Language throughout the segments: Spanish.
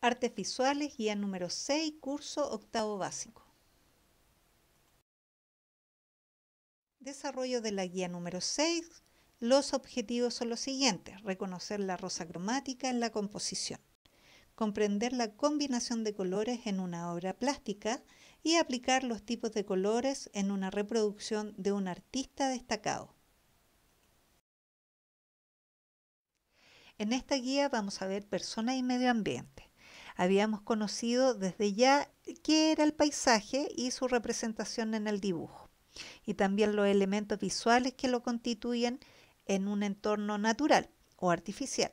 Artes Visuales, guía número 6, curso octavo básico. Desarrollo de la guía número 6. Los objetivos son los siguientes. Reconocer la rosa cromática en la composición. Comprender la combinación de colores en una obra plástica y aplicar los tipos de colores en una reproducción de un artista destacado. En esta guía vamos a ver personas y medio ambiente habíamos conocido desde ya qué era el paisaje y su representación en el dibujo, y también los elementos visuales que lo constituyen en un entorno natural o artificial,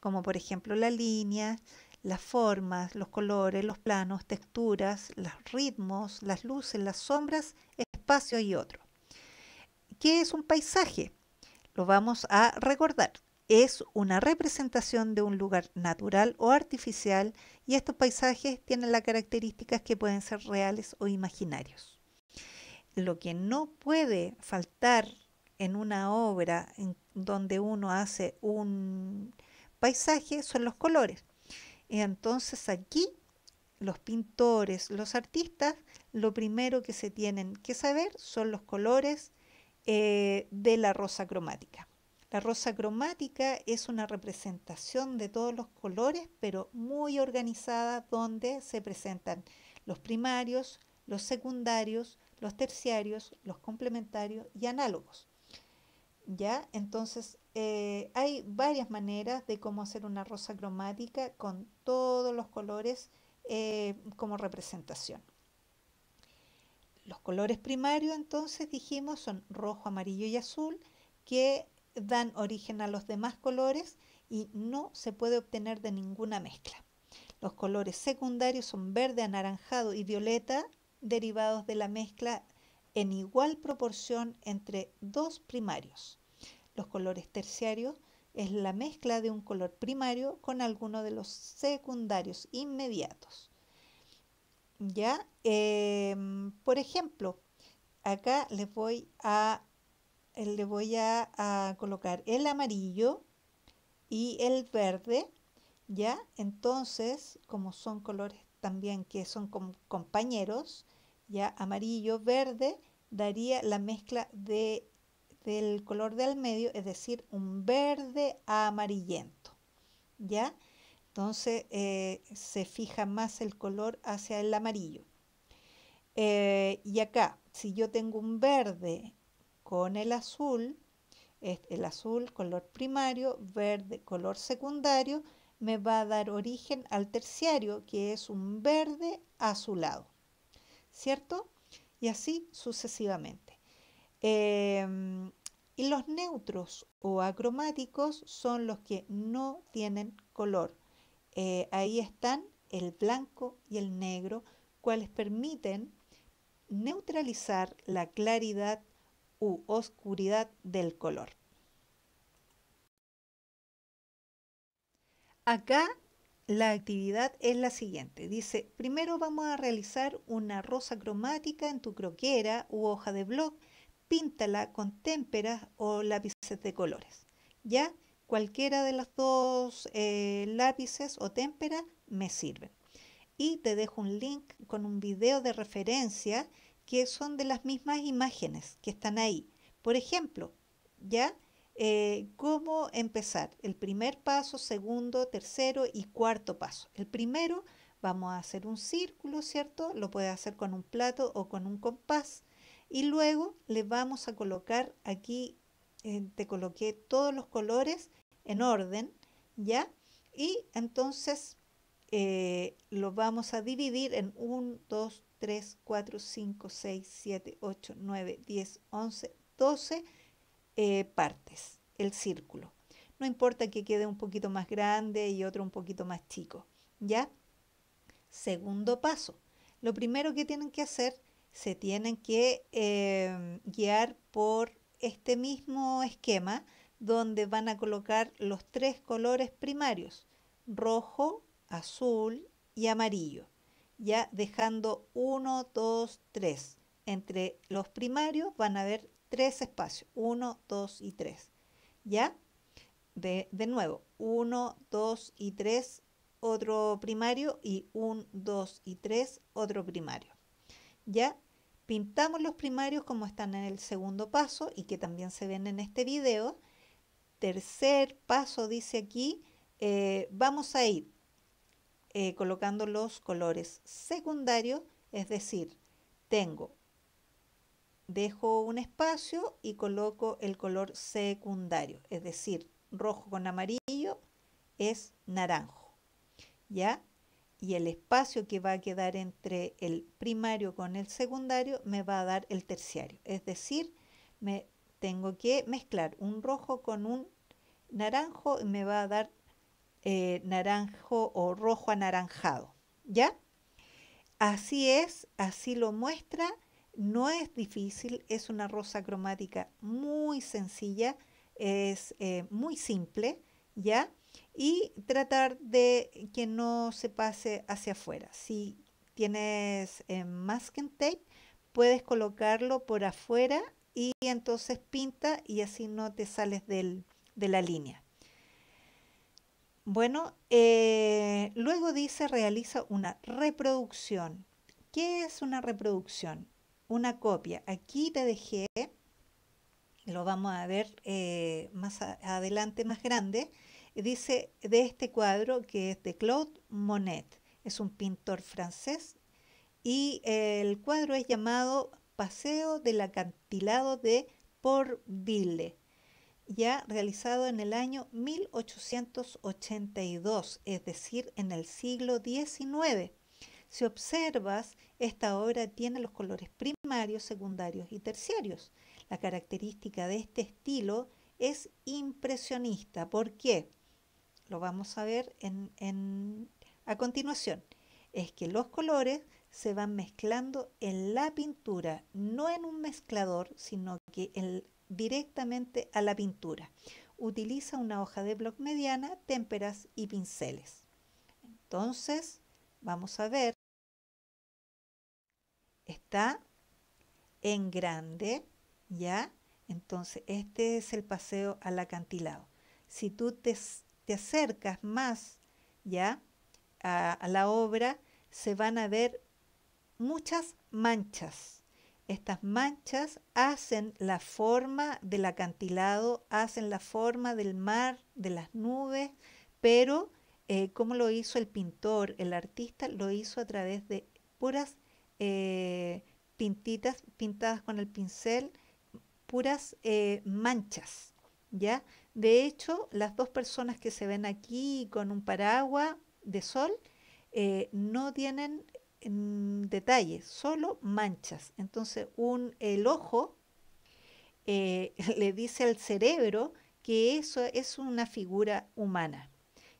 como por ejemplo la línea, las formas, los colores, los planos, texturas, los ritmos, las luces, las sombras, espacio y otro. ¿Qué es un paisaje? Lo vamos a recordar es una representación de un lugar natural o artificial y estos paisajes tienen las características que pueden ser reales o imaginarios. Lo que no puede faltar en una obra en donde uno hace un paisaje son los colores. Entonces aquí los pintores, los artistas, lo primero que se tienen que saber son los colores eh, de la rosa cromática. La rosa cromática es una representación de todos los colores, pero muy organizada, donde se presentan los primarios, los secundarios, los terciarios, los complementarios y análogos. ¿Ya? Entonces, eh, hay varias maneras de cómo hacer una rosa cromática con todos los colores eh, como representación. Los colores primarios, entonces, dijimos, son rojo, amarillo y azul, que dan origen a los demás colores y no se puede obtener de ninguna mezcla. Los colores secundarios son verde, anaranjado y violeta, derivados de la mezcla en igual proporción entre dos primarios. Los colores terciarios es la mezcla de un color primario con alguno de los secundarios inmediatos. ¿Ya? Em, por ejemplo, acá les voy a eh, le voy a, colocar el amarillo y el verde, ¿ya? Entonces, como son colores también que son compañeros, ya amarillo, verde, daría la mezcla de, del color del medio, es decir, un verde amarillento, ¿ya? Entonces eh, se fija más el color hacia el amarillo. Eh, y acá, si yo tengo un verde con el azul, el azul color primario, verde color secundario, me va a dar origen al terciario, que es un verde azulado, ¿cierto? Y así sucesivamente. Em, y los neutros o acromáticos son los que no tienen color. Eh, ahí están el blanco y el negro, cuales permiten neutralizar la claridad u oscuridad del color. Acá la actividad es la siguiente. Dice, primero vamos a realizar una rosa cromática en tu croquera u hoja de blog. Píntala con témperas o lápices de colores. ¿Ya? Cualquiera de las dos eh, lápices o témperas me sirve Y te dejo un link con un video de referencia que son de las mismas imágenes que están ahí. Por ejemplo, ¿ya? Eh, ¿Cómo empezar? El primer paso, segundo, tercero y cuarto paso. El primero, vamos a hacer un círculo, ¿cierto? Lo puede hacer con un plato o con un compás. Y luego le vamos a colocar aquí, eh, te coloqué todos los colores en orden, ¿ya? Y entonces eh, lo vamos a dividir en 1, 2, 3, 4, 5, 6, 7, 8, 9, 10, 11, 12 partes, el círculo. No importa que quede un poquito más grande y otro un poquito más chico, ¿ya? Segundo paso. Lo primero que tienen que hacer, se tienen que em, guiar por este mismo esquema donde van a colocar los tres colores primarios, rojo, azul y amarillo, ya dejando 1, 2, 3. Entre los primarios van a haber tres espacios, 1, 2 y 3. ¿Ya? De, nuevo, 1, 2 y 3, otro primario y 1, 2 y 3, otro primario. ¿Ya? Pintamos los primarios como están en el segundo paso y que también se ven en este video. Tercer paso dice aquí, eh, vamos a ir eh, colocando los colores secundarios, es decir, tengo, dejo un espacio y coloco el color secundario, es decir, rojo con amarillo es naranjo, ¿ya? Y el espacio que va a quedar entre el primario con el secundario me va a dar el terciario, es decir, me tengo que mezclar un rojo con un naranjo y me va a dar eh, naranjo o rojo anaranjado. ¿Ya? Así es, así lo muestra. No es difícil, es una rosa cromática muy sencilla, es eh, muy simple, ¿ya? Y tratar de que no se pase hacia afuera. Si tienes eh, masking tape, puedes colocarlo por afuera y entonces pinta y así no te sales del, de la línea. Bueno, eh, luego dice realiza una reproducción. ¿Qué es una reproducción? Una copia. Aquí te dejé, lo vamos a ver eh, más adelante, más grande, dice de este cuadro que es de Claude Monet. Es un pintor francés y el cuadro es llamado Paseo del acantilado de Porville ya realizado en el año 1882, es decir, en el siglo XIX. Si observas, esta obra tiene los colores primarios, secundarios y terciarios. La característica de este estilo es impresionista. ¿Por qué? Lo vamos a ver en, a continuación. Es que los colores se van mezclando en la pintura, no en un mezclador, sino que el directamente a la pintura. Utiliza una hoja de bloc mediana, témperas y pinceles. Entonces, vamos a ver. Está en grande, ¿ya? Entonces, este es el paseo al acantilado. Si tú te, acercas más, ¿ya? A, a la obra, se van a ver muchas manchas. Estas manchas hacen la forma del acantilado, hacen la forma del mar, de las nubes, pero eh, como lo hizo el pintor, el artista, lo hizo a través de puras eh, pintitas pintadas con el pincel, puras eh, manchas, ¿ya? De hecho, las dos personas que se ven aquí con un paraguas de sol no tienen detalles, detalle, solo manchas. Entonces, un, el ojo eh, le dice al cerebro que eso es una figura humana.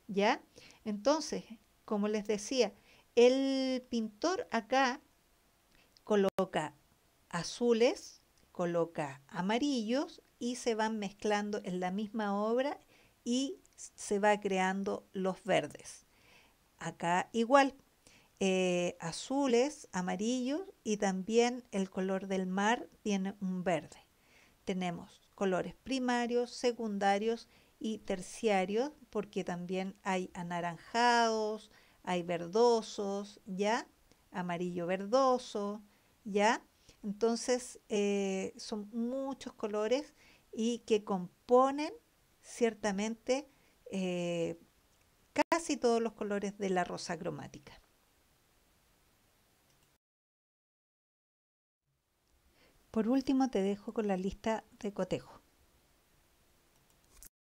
¿Ya? Entonces, como les decía, el pintor acá coloca azules, coloca amarillos y se van mezclando en la misma obra y se va creando los verdes. Acá igual, eh, azules, amarillos y también el color del mar tiene un verde. Tenemos colores primarios, secundarios y terciarios porque también hay anaranjados, hay verdosos, ¿ya? Amarillo verdoso, ¿ya? Entonces eh, son muchos colores y que componen ciertamente eh, casi todos los colores de la rosa cromática. Por último, te dejo con la lista de cotejo.